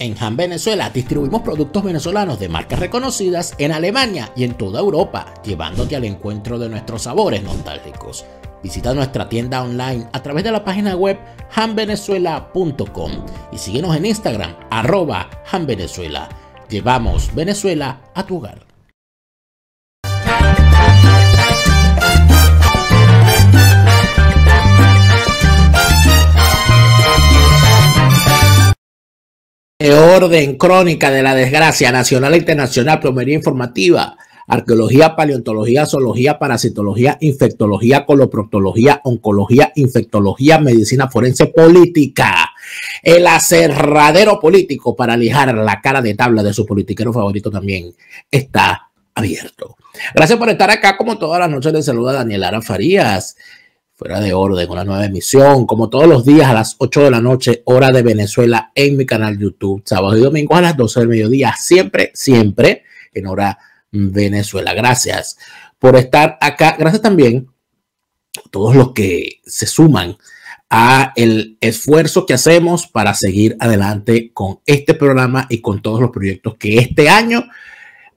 En Han Venezuela distribuimos productos venezolanos de marcas reconocidas en Alemania y en toda Europa, llevándote al encuentro de nuestros sabores nostálgicos. Visita nuestra tienda online a través de la página web hanvenezuela.com y síguenos en Instagram arroba Venezuela. Llevamos Venezuela a tu hogar. orden, crónica de la desgracia, nacional e internacional, plomería informativa, arqueología, paleontología, zoología, parasitología, infectología, coloproctología, oncología, infectología, medicina forense, política. El aserradero político para lijar la cara de tabla de su politiquero favorito también está abierto. Gracias por estar acá, como todas las noches, de saluda Daniel Ara Farías fuera de orden, una nueva emisión, como todos los días a las 8 de la noche, hora de Venezuela, en mi canal YouTube, sábado y domingo a las 12 del mediodía, siempre, siempre en hora Venezuela. Gracias por estar acá. Gracias también a todos los que se suman a el esfuerzo que hacemos para seguir adelante con este programa y con todos los proyectos que este año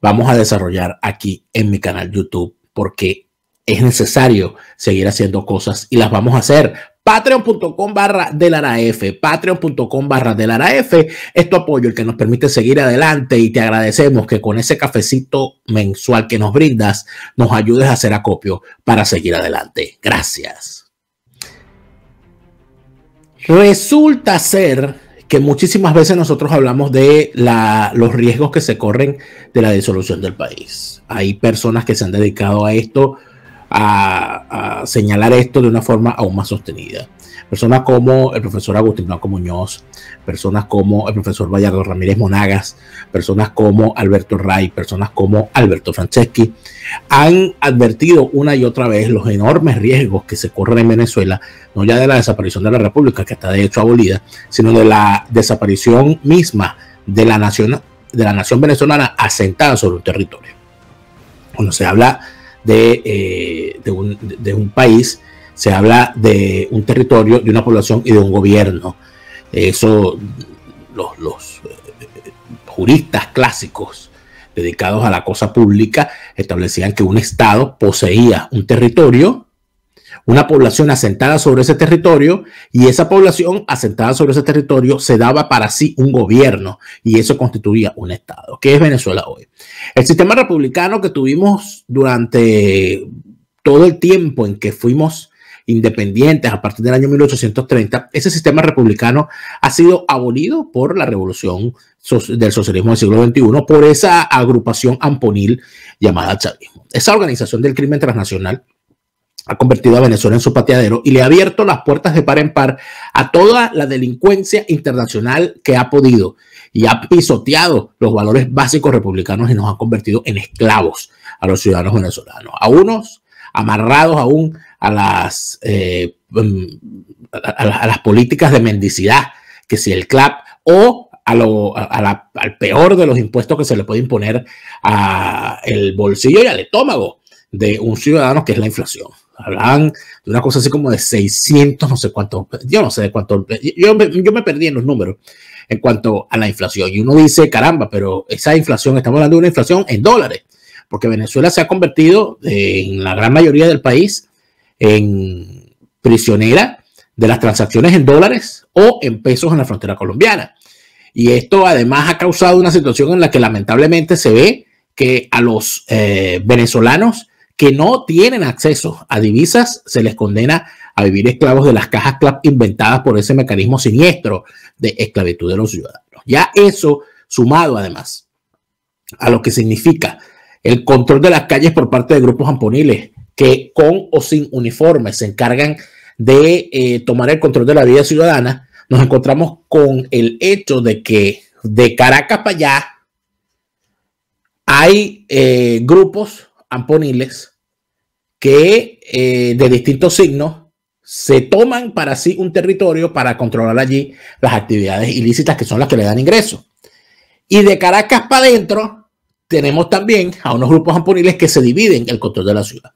vamos a desarrollar aquí en mi canal YouTube, porque es necesario seguir haciendo cosas y las vamos a hacer. Patreon.com barra de la F, patreon.com barra de F, es tu apoyo el que nos permite seguir adelante y te agradecemos que con ese cafecito mensual que nos brindas nos ayudes a hacer acopio para seguir adelante. Gracias. Resulta ser que muchísimas veces nosotros hablamos de la, los riesgos que se corren de la disolución del país. Hay personas que se han dedicado a esto a, señalar esto de una forma aún más sostenida. Personas como el profesor Agustín Blanco Muñoz, personas como el profesor Vallardo Ramírez Monagas, personas como Alberto Ray, personas como Alberto Franceschi, han advertido una y otra vez los enormes riesgos que se corren en Venezuela, no ya de la desaparición de la República, que está de hecho abolida, sino de la desaparición misma de la nación, de la nación venezolana asentada sobre un territorio. Cuando se habla de, eh, de, un, país, se habla de un territorio, de una población y de un gobierno. Eso los, los eh, juristas clásicos dedicados a la cosa pública establecían que un Estado poseía un territorio una población asentada sobre ese territorio y esa población asentada sobre ese territorio se daba para sí un gobierno y eso constituía un Estado, que es Venezuela hoy. El sistema republicano que tuvimos durante todo el tiempo en que fuimos independientes a partir del año 1830, ese sistema republicano ha sido abolido por la revolución del socialismo del siglo XXI, por esa agrupación amponil llamada chavismo. Esa organización del crimen transnacional ha convertido a Venezuela en su pateadero y le ha abierto las puertas de par en par a toda la delincuencia internacional que ha podido y ha pisoteado los valores básicos republicanos y nos ha convertido en esclavos a los ciudadanos venezolanos, a unos amarrados aún a las, eh, mm, a, las políticas de mendicidad, que si el CLAP o al peor de los impuestos que se le puede imponer a el bolsillo y al estómago, de un ciudadano, que es la inflación. Hablaban de una cosa así como de 600, no sé cuánto, yo no sé de cuánto, yo, yo me perdí en los números en cuanto a la inflación. Y uno dice, caramba, pero esa inflación, estamos hablando de una inflación en dólares, porque Venezuela se ha convertido eh, en la gran mayoría del país en prisionera de las transacciones en dólares o en pesos en la frontera colombiana. Y esto además ha causado una situación en la que lamentablemente se ve que a los eh, venezolanos que no tienen acceso a divisas, se les condena a vivir esclavos de las cajas inventadas por ese mecanismo siniestro de esclavitud de los ciudadanos. Ya eso, sumado además a lo que significa el control de las calles por parte de grupos amponiles que con o sin uniformes se encargan de eh, tomar el control de la vida ciudadana, nos encontramos con el hecho de que de Caracas para allá hay eh, grupos amponiles que eh, de distintos signos se toman para sí un territorio para controlar allí las actividades ilícitas que son las que le dan ingresos. Y de Caracas para adentro tenemos también a unos grupos amponiles que se dividen el control de la ciudad.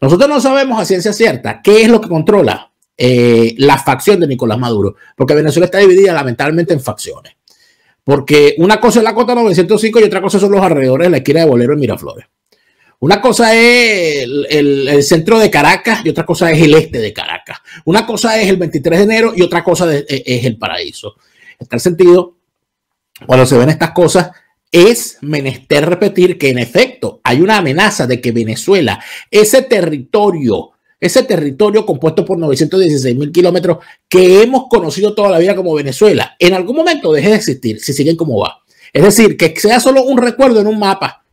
Nosotros no sabemos a ciencia cierta qué es lo que controla eh, la facción de Nicolás Maduro, porque Venezuela está dividida lamentablemente en facciones. Porque una cosa es la cota 905 y otra cosa son los alrededores de la esquina de Bolero en Miraflores. Una cosa es el, centro de Caracas y otra cosa es el este de Caracas. Una cosa es el 23 de enero y otra cosa e, es el paraíso. En tal sentido, cuando se ven estas cosas, es menester repetir que en efecto hay una amenaza de que Venezuela, ese territorio, ese territorio compuesto por 916 mil kilómetros que hemos conocido toda la vida como Venezuela, en algún momento deje de existir si siguen como va. Es decir, que sea solo un recuerdo en un mapa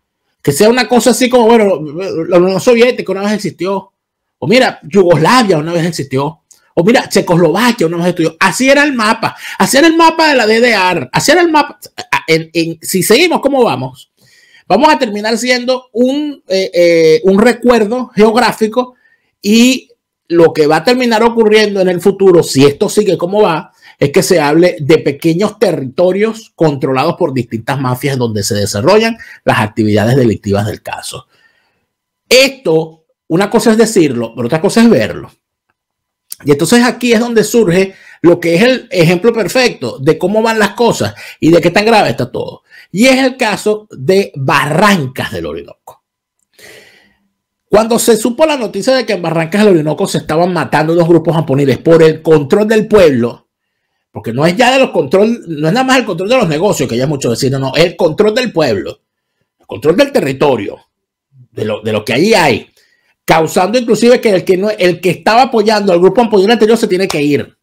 que sea una cosa así como, bueno, la Unión Soviética una vez existió. O mira, Yugoslavia una vez existió. O mira, Checoslovaquia una vez existió. Así era el mapa. Así era el mapa de la DDR. Así era el mapa. En, si seguimos como vamos, vamos a terminar siendo un, eh, eh, un recuerdo geográfico y lo que va a terminar ocurriendo en el futuro, si esto sigue como va, es que se hable de pequeños territorios controlados por distintas mafias donde se desarrollan las actividades delictivas del caso. Esto, una cosa es decirlo, pero otra cosa es verlo. Y entonces aquí es donde surge lo que es el ejemplo perfecto de cómo van las cosas y de qué tan grave está todo. Y es el caso de Barrancas del Orinoco. Cuando se supo la noticia de que en Barrancas del Orinoco se estaban matando dos grupos japoneses por el control del pueblo, porque no es ya de los control, no es nada más el control de los negocios, que ya mucho decir, no, no, es el control del pueblo, el control del territorio, de lo, que allí hay, causando inclusive que el que, no, el que estaba apoyando al grupo anterior, anterior se tiene que ir.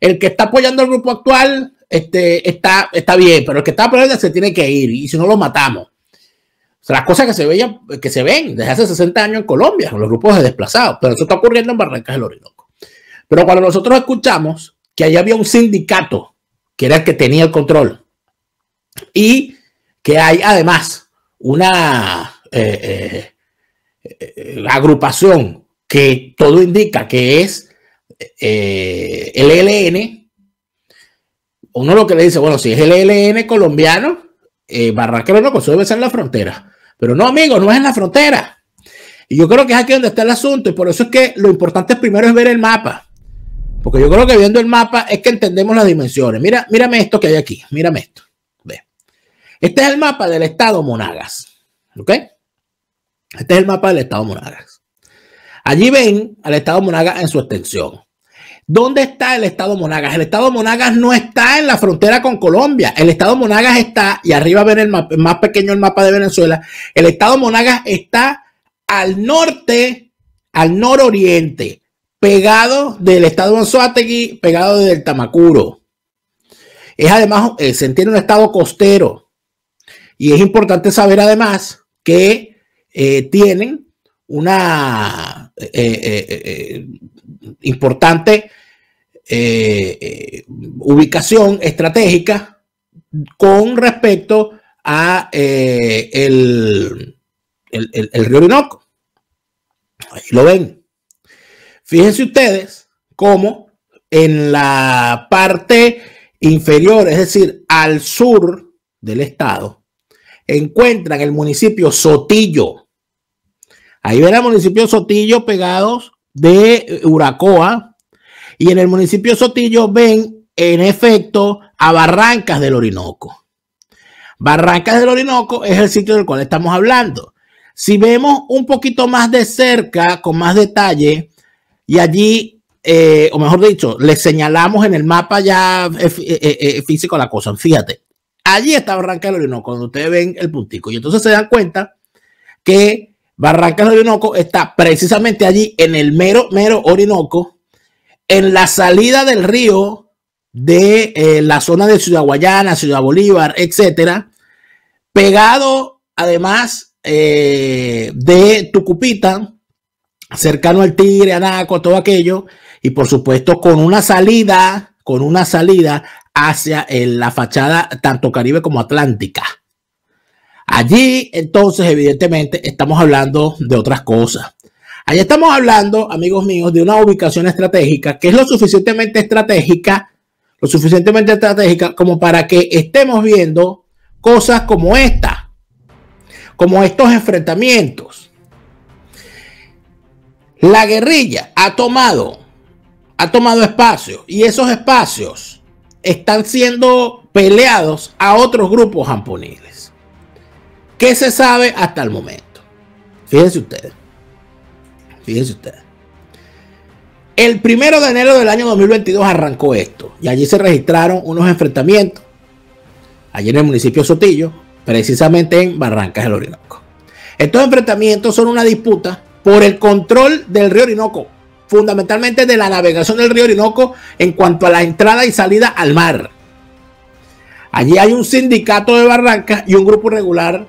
El que está apoyando al grupo actual este, está, está bien, pero el que está apoyando se tiene que ir y si no lo matamos. O las cosas que se, veían, que se ven desde hace 60 años en Colombia, con los grupos de desplazados, pero eso está ocurriendo en Barrancas del Orinoco. Pero cuando nosotros escuchamos que allá había un sindicato que era el que tenía el control y que hay además una eh, eh, agrupación que todo indica que es eh, el LN, uno lo que le dice, bueno, si es el LN colombiano, eh, que no, pues eso debe ser la frontera. Pero no, amigo, no es en la frontera. Y yo creo que es aquí donde está el asunto, y por eso es que lo importante primero es ver el mapa. Porque yo creo que viendo el mapa es que entendemos las dimensiones. Mira, mírame esto que hay aquí. Mírame esto. Ve. Este es el mapa del estado Monagas. ¿Ok? Este es el mapa del estado Monagas. Allí ven al estado Monagas en su extensión. ¿Dónde está el estado Monagas? El estado Monagas no está en la frontera con Colombia. El estado Monagas está, y arriba ven el mapa, más pequeño el mapa de Venezuela. El estado Monagas está al norte, al nororiente pegado del estado de Anzuategui, pegado del Tamacuro. Es además, eh, se entiende un estado costero. Y es importante saber además que eh, tienen una eh, importante ubicación estratégica con respecto a el, el, río Orinoco. Ahí lo ven. Fíjense ustedes cómo en la parte inferior, es decir, al sur del estado, encuentran el municipio Sotillo. Ahí ven el municipio Sotillo pegados de Uracoa Y en el municipio Sotillo ven, en efecto, a Barrancas del Orinoco. Barrancas del Orinoco es el sitio del cual estamos hablando. Si vemos un poquito más de cerca, con más detalle, y allí, eh, o mejor dicho, le señalamos en el mapa ya eh, eh, físico la cosa. Fíjate, allí está Barranca del Orinoco, cuando ustedes ven el puntico. Y entonces se dan cuenta que Barranca del Orinoco está precisamente allí, en el mero, mero Orinoco, en la salida del río de la zona de Ciudad Guayana, Ciudad Bolívar, etcétera, pegado además de Tucupita, cercano al Tigre, a Naco, todo aquello, y por supuesto con una salida, con una salida hacia eh, la fachada tanto Caribe como Atlántica. Allí, entonces, evidentemente, estamos hablando de otras cosas. Allí estamos hablando, amigos míos, de una ubicación estratégica que es lo suficientemente estratégica, lo suficientemente estratégica como para que estemos viendo cosas como esta, como estos enfrentamientos. La guerrilla ha tomado, ha tomado espacios y esos espacios están siendo peleados a otros grupos jamponiles. ¿Qué se sabe hasta el momento? Fíjense ustedes. Fíjense ustedes. El primero de enero del año 2022 arrancó esto y allí se registraron unos enfrentamientos. Allí en el municipio Sotillo, precisamente en Barrancas del Orinoco. Estos enfrentamientos son una disputa por el control del río Orinoco, fundamentalmente de la navegación del río Orinoco en cuanto a la entrada y salida al mar. Allí hay un sindicato de barrancas y un grupo regular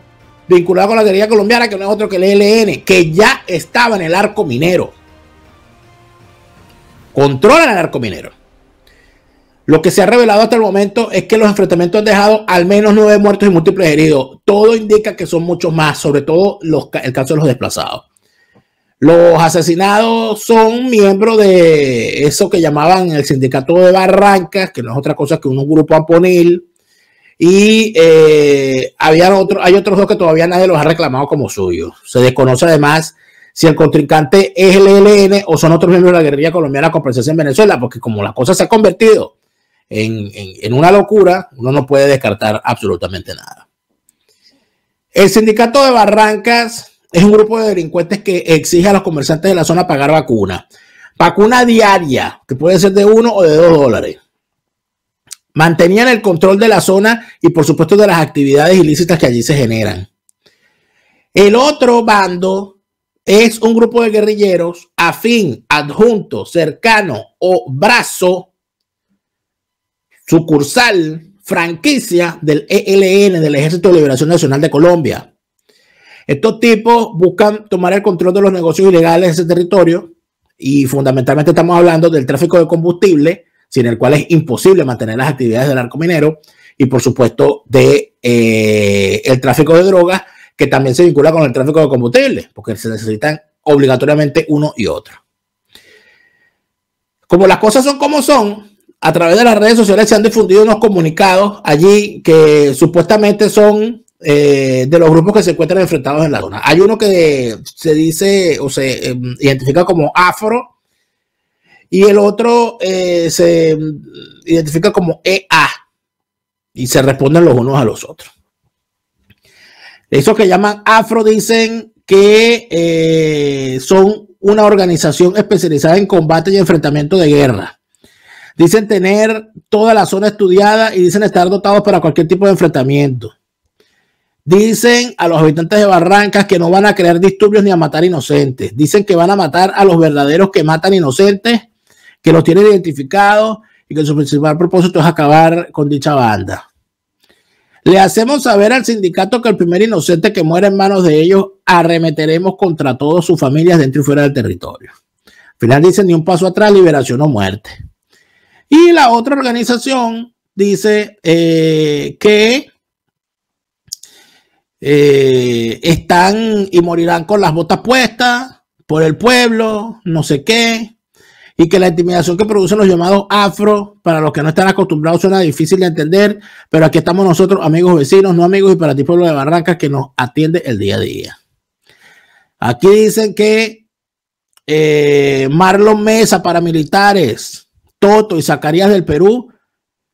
vinculado con la guerrilla colombiana, que no es otro que el ELN, que ya estaba en el arco minero. Controlan el arco minero. Lo que se ha revelado hasta el momento es que los enfrentamientos han dejado al menos nueve muertos y múltiples heridos. Todo indica que son muchos más, sobre todo el caso de los desplazados. Los asesinados son miembros de eso que llamaban el sindicato de Barrancas, que no es otra cosa que un grupo amponil. Y eh, había hay otros dos que todavía nadie los ha reclamado como suyos. Se desconoce además si el contrincante es el ELN o son otros miembros de la guerrilla colombiana con presencia en Venezuela, porque como la cosa se ha convertido en una locura, uno no puede descartar absolutamente nada. El sindicato de Barrancas es un grupo de delincuentes que exige a los comerciantes de la zona pagar vacuna. Vacuna diaria, que puede ser de uno o de dos dólares. Mantenían el control de la zona y por supuesto de las actividades ilícitas que allí se generan. El otro bando es un grupo de guerrilleros afín, adjunto, cercano o brazo, sucursal, franquicia del ELN, del Ejército de Liberación Nacional de Colombia. Estos tipos buscan tomar el control de los negocios ilegales de ese territorio y fundamentalmente estamos hablando del tráfico de combustible, sin el cual es imposible mantener las actividades del arco minero y por supuesto de eh, el tráfico de drogas que también se vincula con el tráfico de combustible, porque se necesitan obligatoriamente uno y otro. Como las cosas son como son, a través de las redes sociales se han difundido unos comunicados allí que supuestamente son eh, de los grupos que se encuentran enfrentados en la zona. Hay uno que se dice o se em, identifica como afro y el otro eh, se identifica como EA y se responden los unos a los otros. Esos que llaman afro dicen que eh, son una organización especializada en combate y enfrentamiento de guerra. Dicen tener toda la zona estudiada y dicen estar dotados para cualquier tipo de enfrentamiento. Dicen a los habitantes de Barrancas que no van a crear disturbios ni a matar inocentes. Dicen que van a matar a los verdaderos que matan inocentes, que los tienen identificados y que su principal propósito es acabar con dicha banda. Le hacemos saber al sindicato que el primer inocente que muera en manos de ellos arremeteremos contra todas sus familias dentro y fuera del territorio. Al final dicen ni un paso atrás, liberación o muerte. Y la otra organización dice eh, que eh, están y morirán con las botas puestas por el pueblo, no sé qué, y que la intimidación que producen los llamados afro, para los que no están acostumbrados, suena difícil de entender, pero aquí estamos nosotros, amigos vecinos, no amigos, y para ti pueblo de Barrancas que nos atiende el día a día. Aquí dicen que eh, Marlon Mesa, paramilitares, Toto y Zacarías del Perú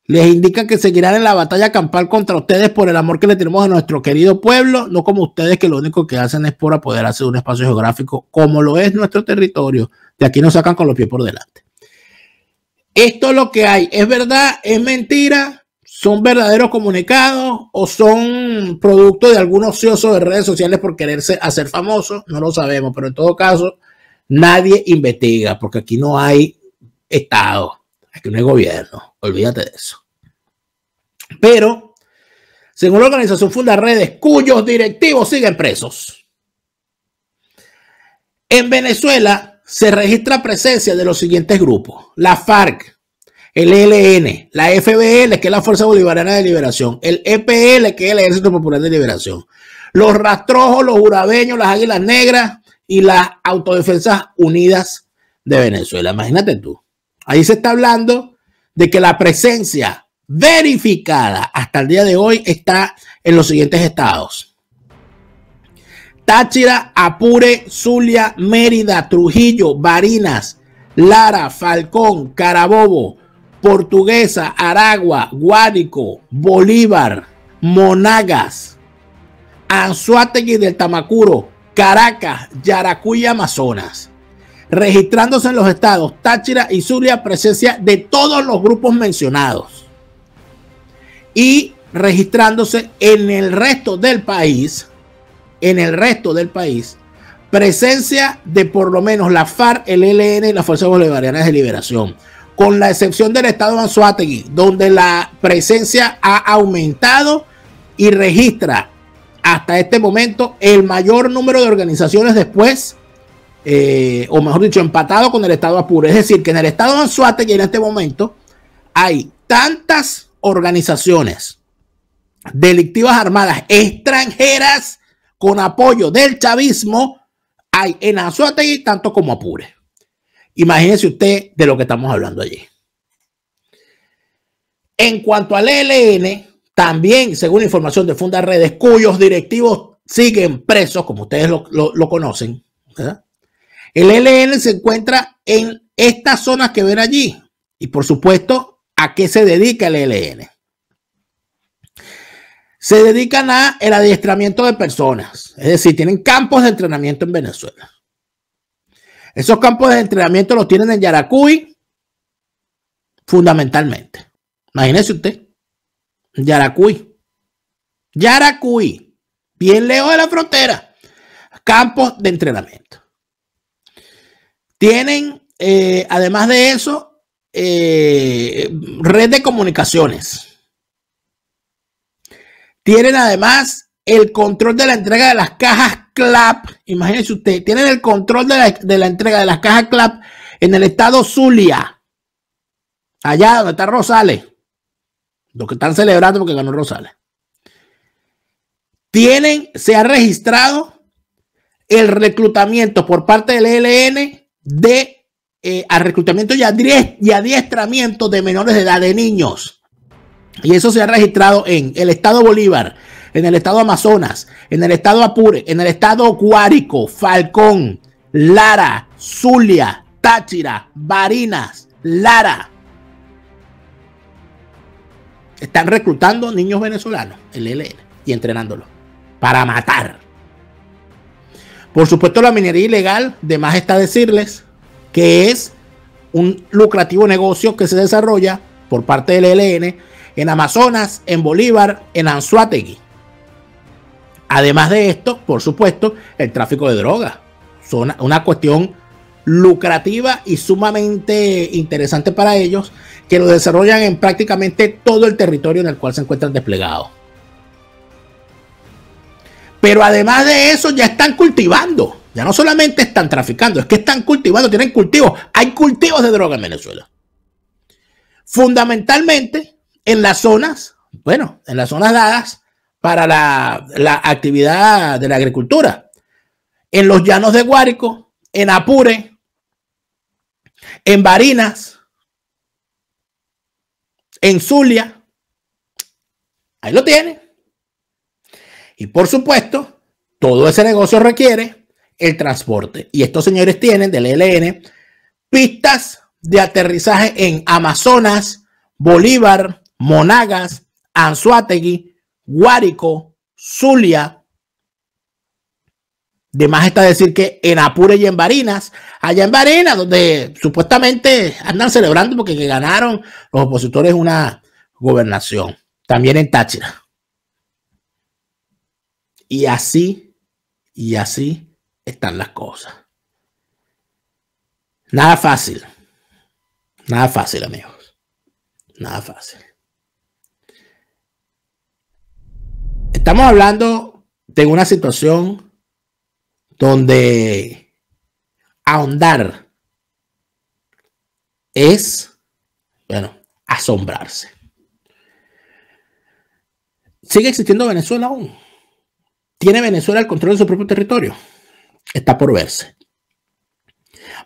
les indica que seguirán en la batalla campal contra ustedes por el amor que le tenemos a nuestro querido pueblo, no como ustedes que lo único que hacen es por apoderarse de un espacio geográfico como lo es nuestro territorio. De aquí nos sacan con los pies por delante. Esto es lo que hay. ¿Es verdad? ¿Es mentira? ¿Son verdaderos comunicados o son producto de algún ocioso de redes sociales por quererse hacer famoso, No lo sabemos, pero en todo caso, nadie investiga porque aquí no hay Estado, aquí no hay gobierno. Olvídate de eso. Pero, según la organización Funda Redes, cuyos directivos siguen presos. En Venezuela se registra presencia de los siguientes grupos: la FARC, el ELN, la FBL, que es la Fuerza Bolivariana de Liberación, el EPL, que es el Ejército Popular de Liberación, los rastrojos, los urabeños, las águilas negras y las Autodefensas Unidas de Venezuela. Imagínate tú. Ahí se está hablando de que la presencia verificada hasta el día de hoy está en los siguientes estados. Táchira, Apure, Zulia, Mérida, Trujillo, Barinas, Lara, Falcón, Carabobo, Portuguesa, Aragua, Guárico, Bolívar, Monagas, Anzuategui del Tamacuro, Caracas, Yaracuy, Amazonas registrándose en los estados Táchira y Zulia presencia de todos los grupos mencionados y registrándose en el resto del país, en el resto del país, presencia de por lo menos la FARC, el e LN y las Fuerzas Bolivarianas de Liberación, con la excepción del estado de donde la presencia ha aumentado y registra hasta este momento el mayor número de organizaciones después eh, o mejor dicho, empatado con el estado Apure. Es decir, que en el estado de Anzuategui en este momento hay tantas organizaciones delictivas armadas extranjeras con apoyo del chavismo, hay en Anzuategui tanto como Apure. imagínense usted de lo que estamos hablando allí. En cuanto al ELN, también, según información de Funda Redes, cuyos directivos siguen presos, como ustedes lo, conocen, ¿verdad? El LN se encuentra en estas zonas que ven allí. Y por supuesto, ¿a qué se dedica el LN? Se dedican a el adiestramiento de personas. Es decir, tienen campos de entrenamiento en Venezuela. Esos campos de entrenamiento los tienen en Yaracuy, fundamentalmente. Imagínese usted. Yaracuy. Yaracuy. Bien lejos de la frontera. Campos de entrenamiento. Tienen, eh, además de eso, eh, red de comunicaciones. Tienen además el control de la entrega de las cajas CLAP. Imagínense usted, tienen el control de la, de la entrega de las cajas CLAP en el estado Zulia. Allá donde está Rosales. Los que están celebrando porque ganó Rosales. Tienen, se ha registrado el reclutamiento por parte del ELN de eh, reclutamiento y, adiestramiento de menores de edad de niños. Y eso se ha registrado en el estado Bolívar, en el estado Amazonas, en el estado Apure, en el estado Cuárico, Falcón, Lara, Zulia, Táchira, Barinas, Lara. Están reclutando niños venezolanos, el LL, y entrenándolos para matar. Por supuesto, la minería ilegal, de más está decirles que es un lucrativo negocio que se desarrolla por parte del ELN en Amazonas, en Bolívar, en Anzuategui. Además de esto, por supuesto, el tráfico de drogas. Son una cuestión lucrativa y sumamente interesante para ellos, que lo desarrollan en prácticamente todo el territorio en el cual se encuentran desplegados. Pero además de eso, ya están cultivando. Ya no solamente están traficando, es que están cultivando, tienen cultivos. Hay cultivos de droga en Venezuela. Fundamentalmente en las zonas, bueno, en las zonas dadas para la, actividad de la agricultura. En los llanos de Guárico, en Apure, en Barinas, en Zulia. Ahí lo tienen. Y por supuesto, todo ese negocio requiere el transporte. Y estos señores tienen del ELN pistas de aterrizaje en Amazonas, Bolívar, Monagas, Anzuategui, Guárico, Zulia. más está decir que en Apure y en Barinas, allá en Barinas, donde supuestamente andan celebrando porque ganaron los opositores una gobernación, también en Táchira. Y así, y así están las cosas. Nada fácil. Nada fácil, amigos. Nada fácil. Estamos hablando de una situación donde ahondar es, bueno, asombrarse. ¿Sigue existiendo Venezuela aún? ¿Tiene Venezuela el control de su propio territorio? Está por verse.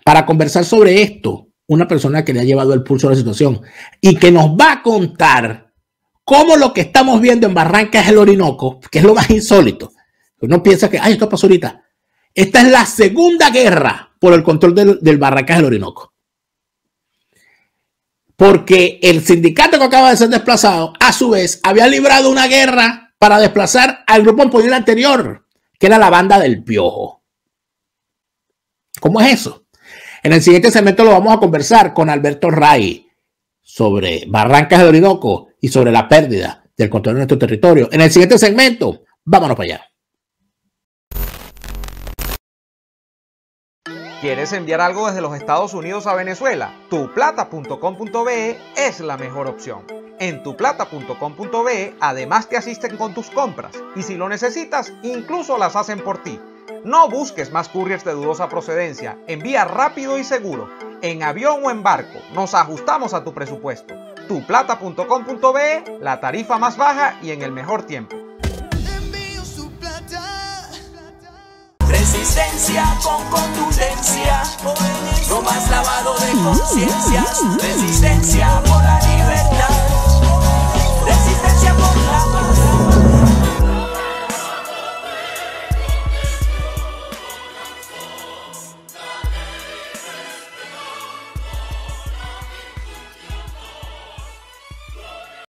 Para conversar sobre esto, una persona que le ha llevado el pulso a la situación y que nos va a contar cómo lo que estamos viendo en Barrancas del Orinoco, que es lo más insólito. Uno piensa que, ay, esto pasó ahorita. Esta es la segunda guerra por el control del, del Barrancas del Orinoco. Porque el sindicato que acaba de ser desplazado, a su vez, había librado una guerra para desplazar al grupo poder anterior, que era la banda del Piojo. ¿Cómo es eso? En el siguiente segmento lo vamos a conversar con Alberto Ray sobre Barrancas de Orinoco y sobre la pérdida del control de nuestro territorio. En el siguiente segmento, vámonos para allá. ¿Quieres enviar algo desde los Estados Unidos a Venezuela? Tuplata.com.be es la mejor opción. En tuplata.com.be además te asisten con tus compras y si lo necesitas, incluso las hacen por ti. No busques más couriers de dudosa procedencia, envía rápido y seguro, en avión o en barco, nos ajustamos a tu presupuesto. Tuplata.com.be, la tarifa más baja y en el mejor tiempo. Resistencia con contundencia, no más lavado de mm. conciencia, Resistencia por la libertad. Resistencia por la